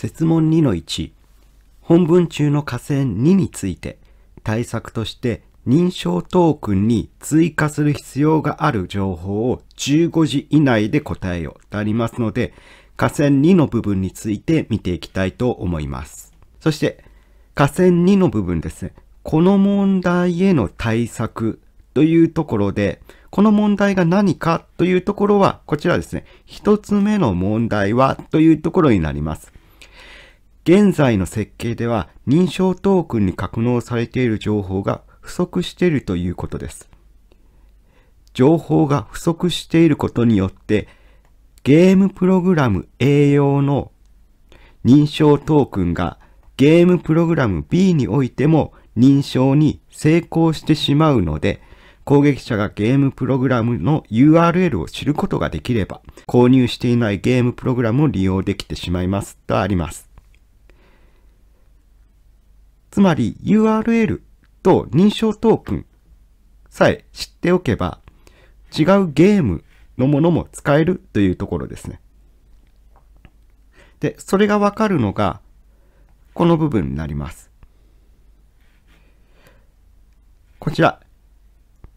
設問2の1、本文中の河川2について、対策として認証トークンに追加する必要がある情報を15時以内で答えようとありますので、河川2の部分について見ていきたいと思います。そして、河川2の部分ですね。この問題への対策というところで、この問題が何かというところは、こちらですね。一つ目の問題はというところになります。現在の設計では認証トークンに格納されている情報が不足しているということです。情報が不足していることによって、ゲームプログラム A 用の認証トークンがゲームプログラム B においても認証に成功してしまうので、攻撃者がゲームプログラムの URL を知ることができれば、購入していないゲームプログラムを利用できてしまいますとあります。つまり URL と認証トークンさえ知っておけば、違うゲームのものも使えるというところですね。で、それがわかるのが、この部分になります。こちら、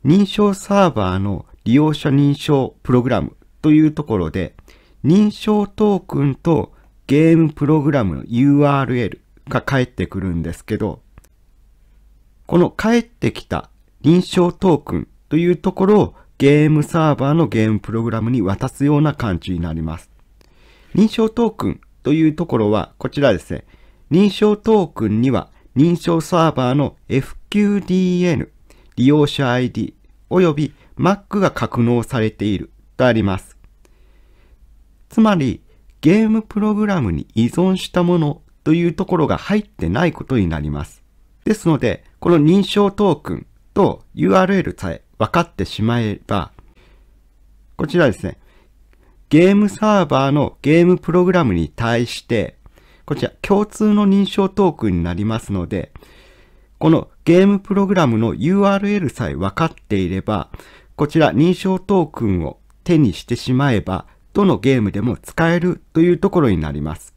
認証サーバーの利用者認証プログラムというところで、認証トークンとゲームプログラムの URL が返ってくるんですけど、この返ってきた認証トークンというところをゲームサーバーのゲームプログラムに渡すような感じになります。認証トークンというところはこちらですね。認証トークンには認証サーバーの FQDN 利用者 ID 及び Mac が格納されているとあります。つまりゲームプログラムに依存したものというところが入ってないことになります。ですので、この認証トークンと URL さえ分かってしまえば、こちらですね、ゲームサーバーのゲームプログラムに対して、こちら共通の認証トークンになりますので、このゲームプログラムの URL さえ分かっていれば、こちら認証トークンを手にしてしまえば、どのゲームでも使えるというところになります。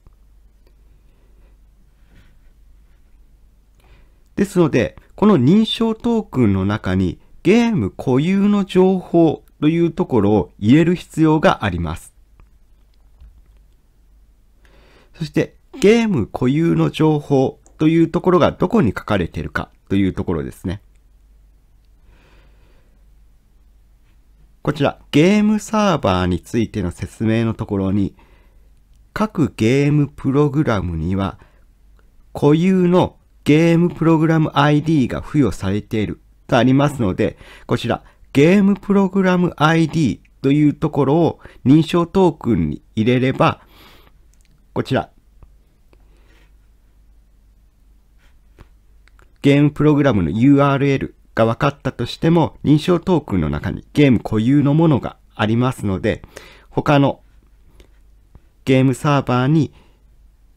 ですので、この認証トークンの中にゲーム固有の情報というところを入れる必要があります。そして、ゲーム固有の情報というところがどこに書かれているかというところですね。こちら、ゲームサーバーについての説明のところに、各ゲームプログラムには固有のゲームプログラム ID が付与されているとありますので、こちら、ゲームプログラム ID というところを認証トークンに入れれば、こちら、ゲームプログラムの URL が分かったとしても、認証トークンの中にゲーム固有のものがありますので、他のゲームサーバーに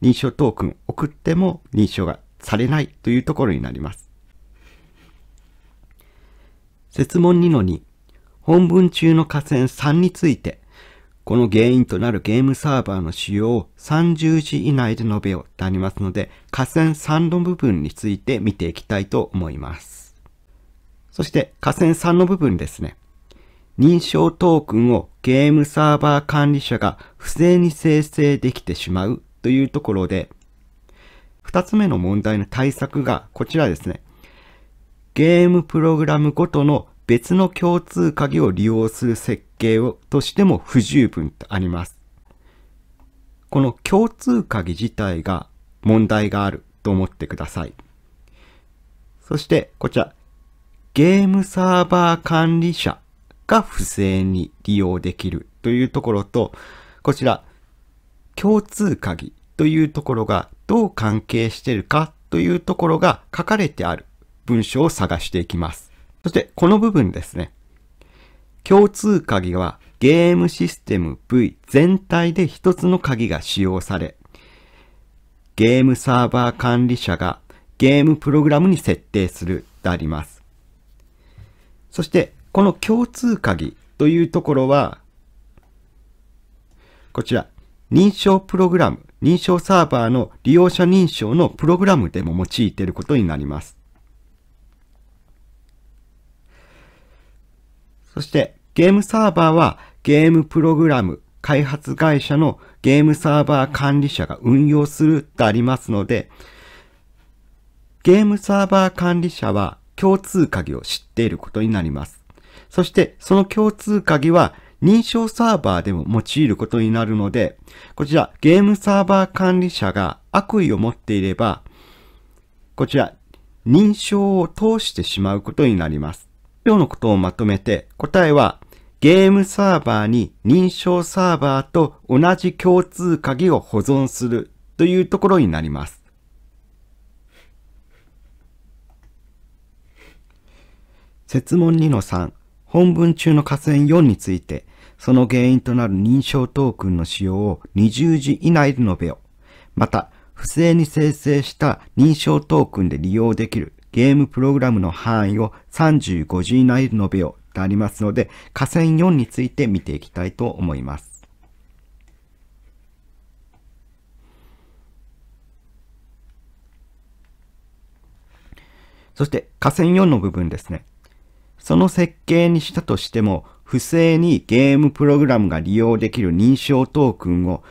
認証トークン送っても認証がされないというところになります。説問2の2、本文中の河川3について、この原因となるゲームサーバーの使用を30字以内で述べようとありますので、河川3の部分について見ていきたいと思います。そして河川3の部分ですね。認証トークンをゲームサーバー管理者が不正に生成できてしまうというところで、2つ目の問題の対策がこちらですね。ゲームプログラムごとの別の共通鍵を利用する設計をとしても不十分とあります。この共通鍵自体が問題があると思ってください。そしてこちら、ゲームサーバー管理者が不正に利用できるというところと、こちら、共通鍵というところがどう関係してるかというところが書かれてある文章を探していきます。そしてこの部分ですね。共通鍵はゲームシステム V 全体で一つの鍵が使用され、ゲームサーバー管理者がゲームプログラムに設定するであります。そしてこの共通鍵というところは、こちら認証プログラム認証サーバーの利用者認証のプログラムでも用いていることになります。そしてゲームサーバーはゲームプログラム開発会社のゲームサーバー管理者が運用するとありますので、ゲームサーバー管理者は共通鍵を知っていることになります。そしてその共通鍵は認証サーバーでも用いることになるので、こちらゲームサーバー管理者が悪意を持っていれば、こちら認証を通してしまうことになります。今日のことをまとめて答えはゲームサーバーに認証サーバーと同じ共通鍵を保存するというところになります。説問2の3本文中の河川4について、その原因となる認証トークンの使用を20時以内で述べよ。また、不正に生成した認証トークンで利用できるゲームプログラムの範囲を35時以内で述べよでありますので、河川4について見ていきたいと思います。そして、河川4の部分ですね。その設計にしたとしても、不正にゲームプログラムが利用できる認証トークンを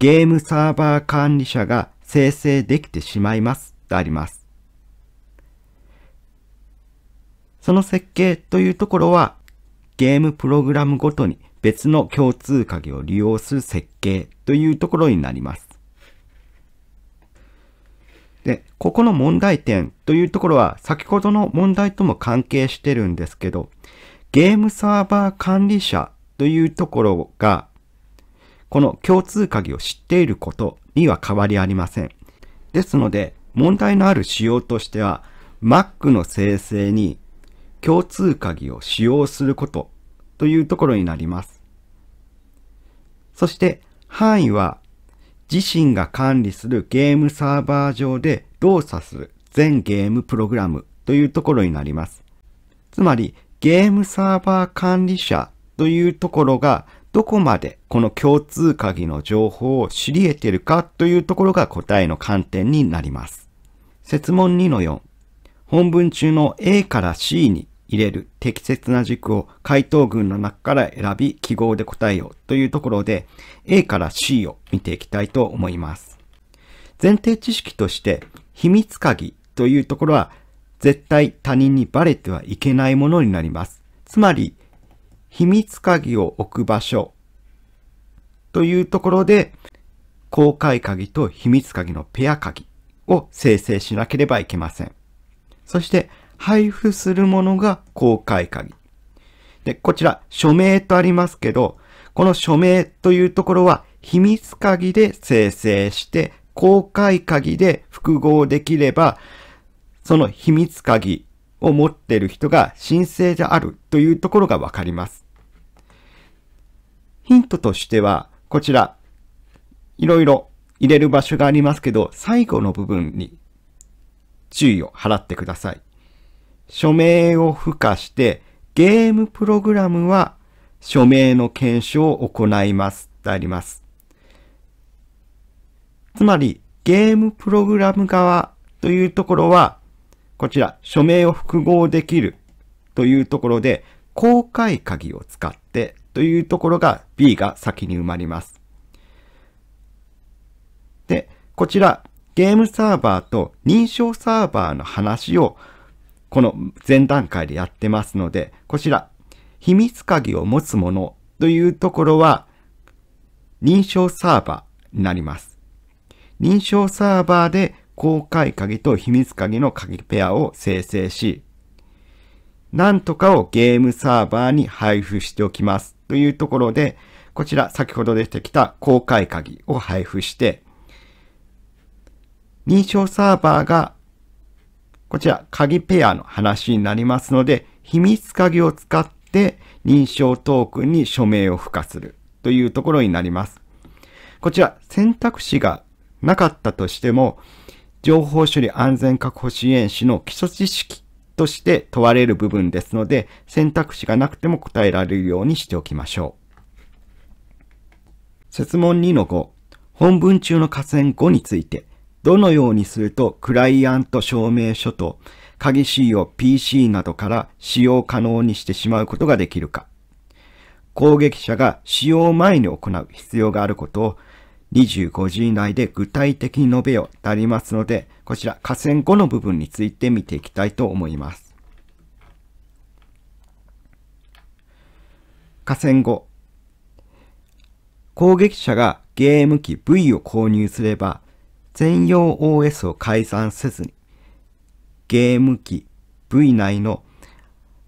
ゲームサーバー管理者が生成できてしまいますとあります。その設計というところはゲームプログラムごとに別の共通鍵を利用する設計というところになります。で、ここの問題点というところは先ほどの問題とも関係してるんですけど、ゲームサーバー管理者というところが、この共通鍵を知っていることには変わりありません。ですので、問題のある仕様としては、Mac の生成に共通鍵を使用することというところになります。そして、範囲は自身が管理するゲームサーバー上で動作する全ゲームプログラムというところになります。つまり、ゲームサーバー管理者というところがどこまでこの共通鍵の情報を知り得てるかというところが答えの観点になります。説問2の4。本文中の A から C に入れる適切な軸を回答群の中から選び記号で答えようというところで A から C を見ていきたいと思います。前提知識として秘密鍵というところは絶対他人にバレてはいけないものになります。つまり秘密鍵を置く場所というところで公開鍵と秘密鍵のペア鍵を生成しなければいけません。そして配布するものが公開鍵。で、こちら、署名とありますけど、この署名というところは秘密鍵で生成して、公開鍵で複合できれば、その秘密鍵を持ってる人が申請であるというところがわかります。ヒントとしては、こちら、いろいろ入れる場所がありますけど、最後の部分に注意を払ってください。署名を付加して、ゲームプログラムは署名の検証を行いますであります。つまり、ゲームプログラム側というところは、こちら、署名を複合できるというところで、公開鍵を使ってというところが B が先に埋まります。で、こちら、ゲームサーバーと認証サーバーの話をこの前段階でやってますので、こちら、秘密鍵を持つものというところは、認証サーバーになります。認証サーバーで公開鍵と秘密鍵の鍵ペアを生成し、なんとかをゲームサーバーに配布しておきますというところで、こちら先ほど出てきた公開鍵を配布して、認証サーバーがこちら、鍵ペアの話になりますので、秘密鍵を使って認証トークンに署名を付加するというところになります。こちら、選択肢がなかったとしても、情報処理安全確保支援士の基礎知識として問われる部分ですので、選択肢がなくても答えられるようにしておきましょう。説問2の5、本文中の下線5について、どのようにするとクライアント証明書と鍵 C を PC などから使用可能にしてしまうことができるか。攻撃者が使用前に行う必要があることを25時以内で具体的に述べよとありますので、こちら下線後の部分について見ていきたいと思います。河川後。攻撃者がゲーム機 V を購入すれば全用 OS を改ざんせずに、ゲーム機 V 内の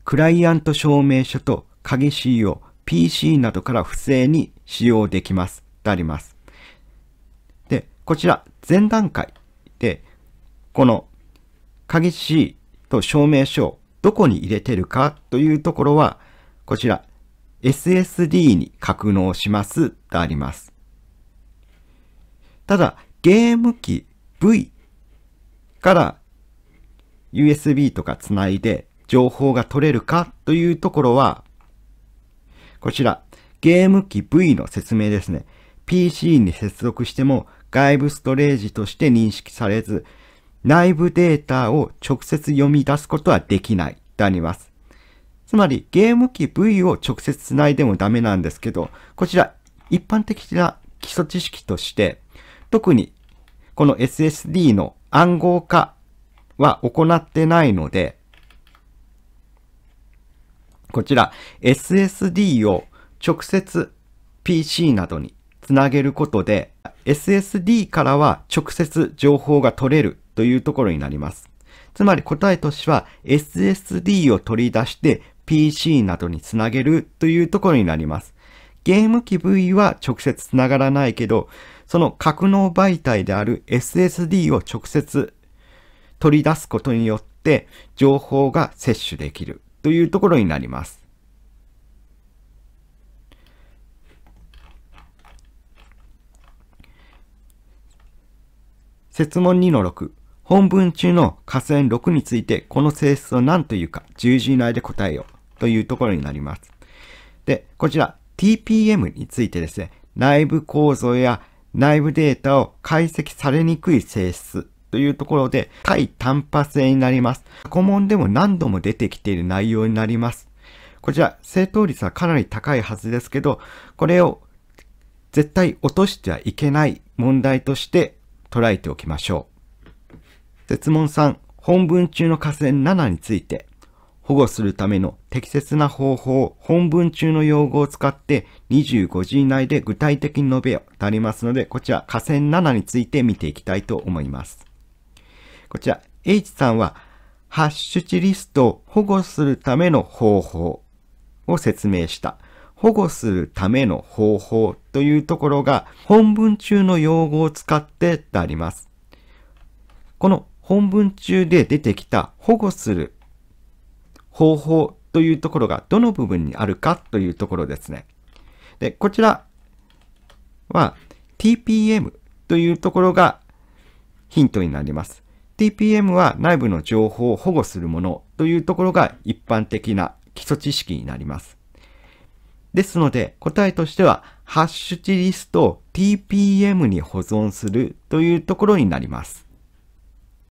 クライアント証明書と鍵 C を PC などから不正に使用できます。であります。で、こちら前段階で、この鍵 C と証明書をどこに入れてるかというところは、こちら SSD に格納します。であります。ただ、ゲーム機 V から USB とかつないで情報が取れるかというところは、こちら、ゲーム機 V の説明ですね。PC に接続しても外部ストレージとして認識されず、内部データを直接読み出すことはできないとあります。つまり、ゲーム機 V を直接つないでもダメなんですけど、こちら、一般的な基礎知識として、特にこの SSD の暗号化は行ってないので、こちら SSD を直接 PC などにつなげることで SSD からは直接情報が取れるというところになります。つまり答えとしては SSD を取り出して PC などにつなげるというところになります。ゲーム機 V は直接つながらないけど、その格納媒体である SSD を直接取り出すことによって情報が摂取できるというところになります。説問2の6。本文中の河川6についてこの性質を何というか十字以内で答えようというところになります。で、こちら TPM についてですね、内部構造や内部データを解析されにくい性質というところで、対単発性になります。過問でも何度も出てきている内容になります。こちら、正答率はかなり高いはずですけど、これを絶対落としてはいけない問題として捉えておきましょう。説問3、本文中の仮線7について、保護するための適切な方法を本文中の用語を使って25字以内で具体的に述べよとありますので、こちら河川7について見ていきたいと思います。こちら、H さんはハッシュチリストを保護するための方法を説明した。保護するための方法というところが本文中の用語を使ってとあります。この本文中で出てきた保護する方法というところがどの部分にあるかというところですね。で、こちらは TPM というところがヒントになります。TPM は内部の情報を保護するものというところが一般的な基礎知識になります。ですので答えとしてはハッシュ値リストを TPM に保存するというところになります。